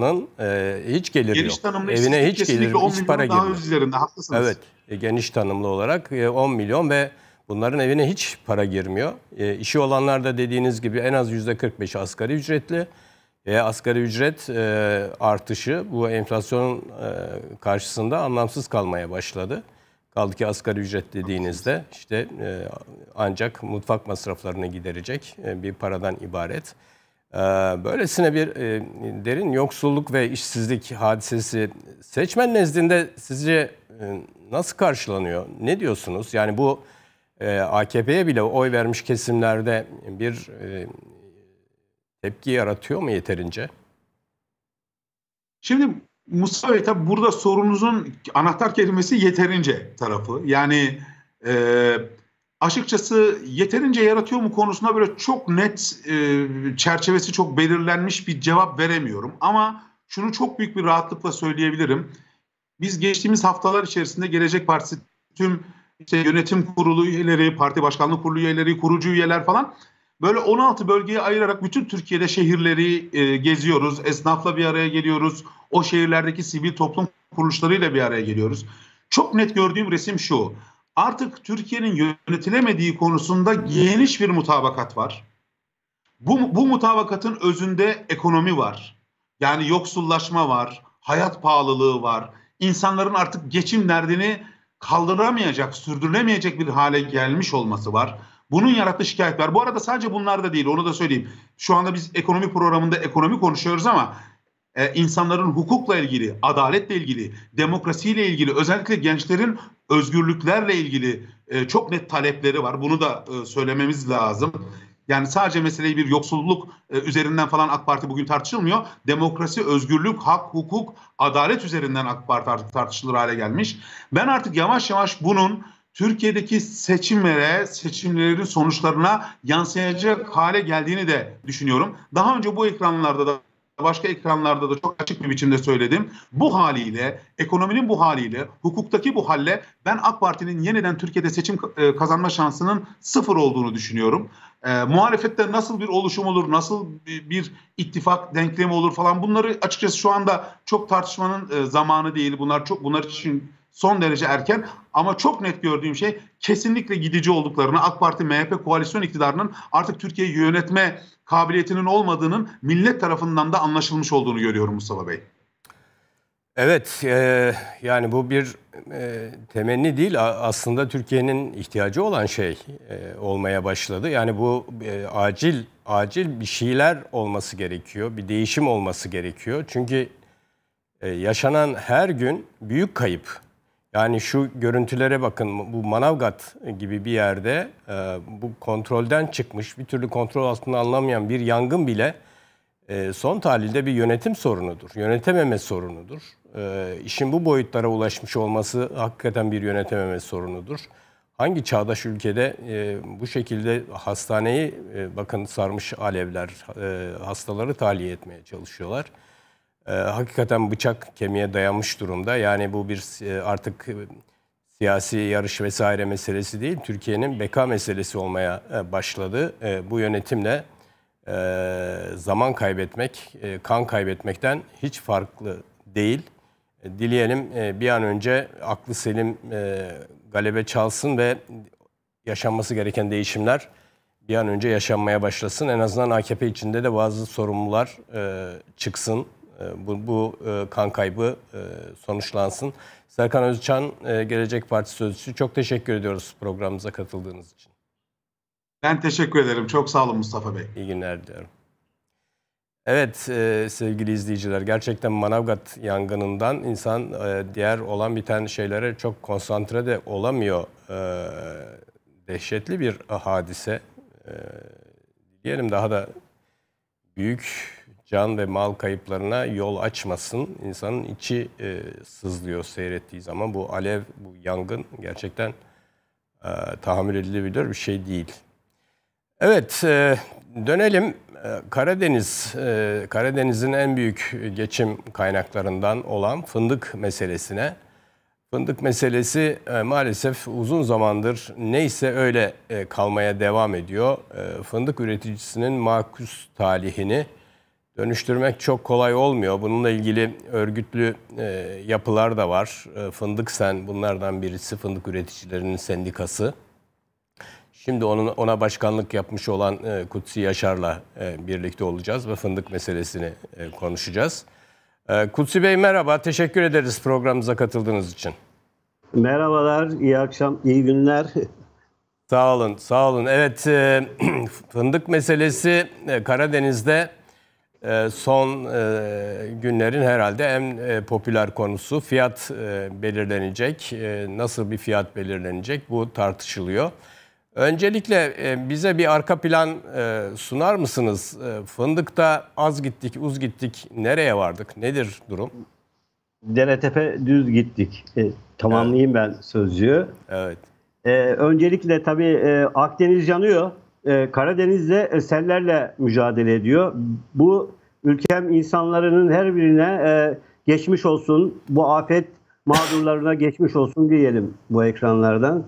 Nın, e, hiç geliri geniş yok. Evine hiç gelir, hiç para daha girmiyor. üzerinde haklısınız. Evet, e, geniş tanımlı olarak e, 10 milyon ve bunların evine hiç para girmiyor. E, işi olanlar da dediğiniz gibi en az %45 asgari ücretli. E, asgari ücret e, artışı bu enflasyon e, karşısında anlamsız kalmaya başladı. Kaldı ki asgari ücret dediğinizde işte e, ancak mutfak masraflarını giderecek e, bir paradan ibaret. Ee, böylesine bir e, derin yoksulluk ve işsizlik hadisesi seçmen nezdinde sizce e, nasıl karşılanıyor? Ne diyorsunuz? Yani bu e, AKP'ye bile oy vermiş kesimlerde bir tepki yaratıyor mu yeterince? Şimdi Mustafa Bey tabi burada sorunuzun anahtar kelimesi yeterince tarafı. Yani e, açıkçası yeterince yaratıyor mu konusunda böyle çok net e, çerçevesi çok belirlenmiş bir cevap veremiyorum. Ama şunu çok büyük bir rahatlıkla söyleyebilirim. Biz geçtiğimiz haftalar içerisinde Gelecek Partisi tüm işte yönetim kurulu üyeleri, parti başkanlık kurulu üyeleri, kurucu üyeler falan böyle 16 bölgeye ayırarak bütün Türkiye'de şehirleri e, geziyoruz. Esnafla bir araya geliyoruz. O şehirlerdeki sivil toplum kuruluşlarıyla bir araya geliyoruz. Çok net gördüğüm resim şu artık Türkiye'nin yönetilemediği konusunda geniş bir mutabakat var. Bu, bu mutabakatın özünde ekonomi var. Yani yoksullaşma var, hayat pahalılığı var. İnsanların artık geçim derdini kaldıramayacak, sürdürülemeyecek bir hale gelmiş olması var. Bunun yarattığı şikayetler. Bu arada sadece bunlar da değil, onu da söyleyeyim. Şu anda biz ekonomi programında ekonomi konuşuyoruz ama e, insanların hukukla ilgili, adaletle ilgili, demokrasiyle ilgili, özellikle gençlerin özgürlüklerle ilgili e, çok net talepleri var. Bunu da e, söylememiz lazım. Yani sadece meseleyi bir yoksulluk e, üzerinden falan AK Parti bugün tartışılmıyor. Demokrasi, özgürlük, hak, hukuk, adalet üzerinden AK Parti artık tartışılır hale gelmiş. Ben artık yavaş yavaş bunun Türkiye'deki seçimlere, seçimlerin sonuçlarına yansıyacak hale geldiğini de düşünüyorum. Daha önce bu ekranlarda da başka ekranlarda da çok açık bir biçimde söyledim. Bu haliyle, ekonominin bu haliyle, hukuktaki bu halle ben AK Parti'nin yeniden Türkiye'de seçim e, kazanma şansının sıfır olduğunu düşünüyorum. E, muhalefette nasıl bir oluşum olur, nasıl bir ittifak denklemi olur falan bunları açıkçası şu anda çok tartışmanın e, zamanı değil. Bunlar çok bunlar için son derece erken ama çok net gördüğüm şey kesinlikle gidici olduklarını AK Parti MHP koalisyon iktidarının artık Türkiye'yi yönetme kabiliyetinin olmadığının millet tarafından da anlaşılmış olduğunu görüyorum Mustafa Bey. Evet e, yani bu bir e, temenni değil aslında Türkiye'nin ihtiyacı olan şey e, olmaya başladı. Yani bu e, acil acil bir şeyler olması gerekiyor bir değişim olması gerekiyor. Çünkü e, yaşanan her gün büyük kayıp yani şu görüntülere bakın bu Manavgat gibi bir yerde e, bu kontrolden çıkmış bir türlü kontrol altında anlamayan bir yangın bile e, son tahlilde bir yönetim sorunudur. Yönetememe sorunudur. E, işin bu boyutlara ulaşmış olması hakikaten bir yönetememe sorunudur. Hangi çağdaş ülkede e, bu şekilde hastaneyi e, bakın sarmış alevler e, hastaları tahliye etmeye çalışıyorlar. Ee, hakikaten bıçak kemiğe dayanmış durumda. Yani bu bir e, artık e, siyasi yarış vesaire meselesi değil, Türkiye'nin beka meselesi olmaya e, başladı. bu yönetimle zaman kaybetmek, kan kaybetmekten hiç farklı değil. E, dileyelim bir an önce aklı selim e, galebe çalsın ve yaşanması gereken değişimler bir an önce yaşanmaya başlasın. En azından AKP içinde de bazı sorumlular çıksın. Ee, bu, bu e, kan kaybı e, sonuçlansın. Serkan Özcan e, Gelecek Parti Sözcüsü çok teşekkür ediyoruz programımıza katıldığınız için. Ben teşekkür ederim. Çok sağ olun Mustafa Bey. İyi günler diliyorum. Evet sevgili izleyiciler gerçekten Manavgat yangınından insan diğer olan biten şeylere çok konsantre de olamıyor. dehşetli bir hadise. diyelim daha da büyük can ve mal kayıplarına yol açmasın. İnsanın içi e, sızlıyor seyrettiği zaman. Bu alev, bu yangın gerçekten e, tahammül edilebilir bir şey değil. Evet, e, dönelim e, Karadeniz, e, Karadeniz'in en büyük geçim kaynaklarından olan fındık meselesine. Fındık meselesi e, maalesef uzun zamandır neyse öyle e, kalmaya devam ediyor. E, fındık üreticisinin makus talihini dönüştürmek çok kolay olmuyor. Bununla ilgili örgütlü e, yapılar da var. E, Fındık Sen bunlardan birisi Fındık Üreticilerinin Sendikası. Şimdi onun ona başkanlık yapmış olan e, Kutsi Yaşar'la e, birlikte olacağız ve fındık meselesini e, konuşacağız. E, Kutsi Bey merhaba, teşekkür ederiz programımıza katıldığınız için. Merhabalar, iyi akşam, iyi günler. Sağ olun, sağ olun. Evet, e, fındık meselesi e, Karadeniz'de ee, son e, günlerin herhalde en e, popüler konusu fiyat e, belirlenecek. Nasıl bir fiyat belirlenecek bu tartışılıyor. Öncelikle bize bir arka plan sunar mısınız? Fındıkta az gittik, uz gittik. Nereye vardık? Nedir durum? Deretepe düz gittik. E, tamamlayayım evet. ben sözcüğü. Evet. E, öncelikle tabii e, Akdeniz yanıyor. E, Karadeniz'de sellerle mücadele ediyor. Bu ülkem insanların her birine e, geçmiş olsun, bu afet mağdurlarına geçmiş olsun diyelim bu ekranlardan.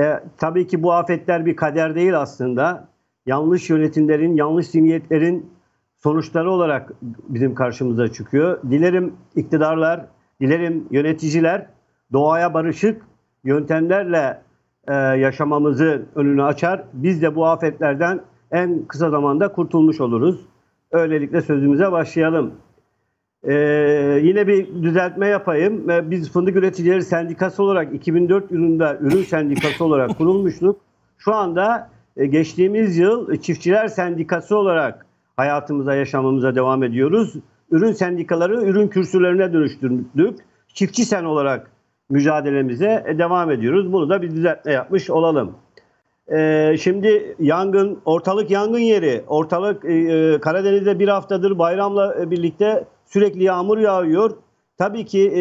E, tabii ki bu afetler bir kader değil aslında. Yanlış yönetimlerin, yanlış zihniyetlerin sonuçları olarak bizim karşımıza çıkıyor. Dilerim iktidarlar, dilerim yöneticiler doğaya barışık yöntemlerle e, yaşamamızı önünü açar. Biz de bu afetlerden en kısa zamanda kurtulmuş oluruz. Öylelikle sözümüze başlayalım. Ee, yine bir düzeltme yapayım. Ee, biz Fındık Üreticileri Sendikası olarak 2004 yılında Ürün Sendikası olarak kurulmuştuk. Şu anda e, geçtiğimiz yıl e, Çiftçiler Sendikası olarak hayatımıza, yaşamamıza devam ediyoruz. Ürün sendikaları ürün kürsülerine dönüştürdük. Çiftçi sen olarak mücadelemize e, devam ediyoruz. Bunu da bir düzeltme yapmış olalım. Ee, şimdi yangın, ortalık yangın yeri. Ortalık e, e Karadeniz'de bir haftadır bayramla e, birlikte sürekli yağmur yağıyor. Tabii ki e,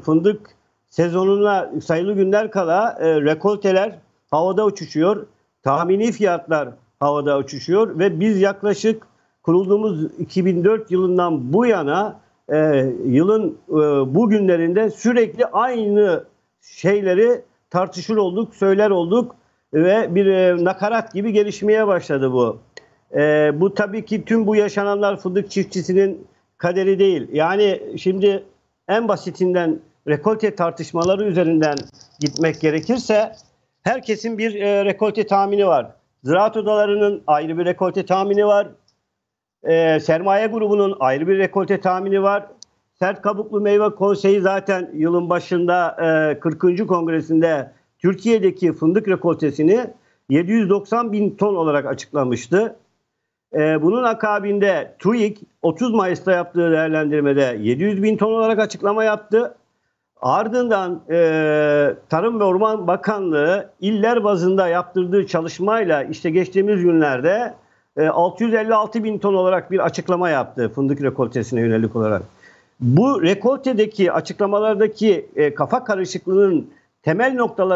fındık sezonuna sayılı günler kala e, rekolteler havada uçuşuyor. Tahmini fiyatlar havada uçuşuyor ve biz yaklaşık kurulduğumuz 2004 yılından bu yana e, yılın e, günlerinde sürekli aynı şeyleri tartışır olduk, söyler olduk ve bir e, nakarat gibi gelişmeye başladı bu. E, bu tabii ki tüm bu yaşananlar fındık çiftçisinin kaderi değil. Yani şimdi en basitinden rekolte tartışmaları üzerinden gitmek gerekirse herkesin bir e, rekolte tahmini var. Ziraat odalarının ayrı bir rekolte tahmini var. E, sermaye grubunun ayrı bir rekolte tahmini var. Sert Kabuklu Meyve Konseyi zaten yılın başında e, 40. kongresinde Türkiye'deki fındık rekoltesini 790 bin ton olarak açıklamıştı. E, bunun akabinde TÜİK 30 Mayıs'ta yaptığı değerlendirmede 700 bin ton olarak açıklama yaptı. Ardından e, Tarım ve Orman Bakanlığı iller bazında yaptırdığı çalışmayla işte geçtiğimiz günlerde 656 e, bin ton olarak bir açıklama yaptı fındık rekoltesine yönelik olarak. Bu rekoltedeki açıklamalardaki e, kafa karışıklığının temel noktaları